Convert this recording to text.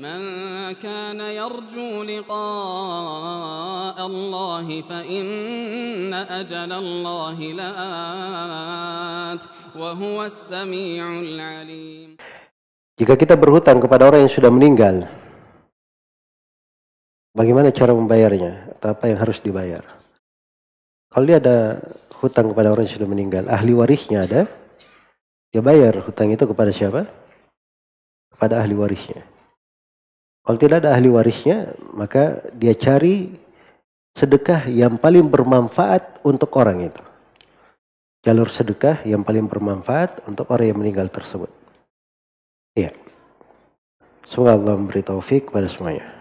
من كان يرجو لقاء الله فإن أجل الله لآت وهو السميع العليم Jika kita berhutang kepada orang yang sudah meninggal, bagaimana cara membayarnya atau apa yang harus dibayar? Kalau dia ada hutang kepada orang yang sudah meninggal, ahli warisnya ada, dia bayar hutang itu kepada siapa? Kepada ahli warisnya. Kalau tidak ada ahli warisnya, maka dia cari sedekah yang paling bermanfaat untuk orang itu. Jalur sedekah yang paling bermanfaat untuk orang yang meninggal tersebut. Iya. Semoga Allah memberi taufik pada semuanya.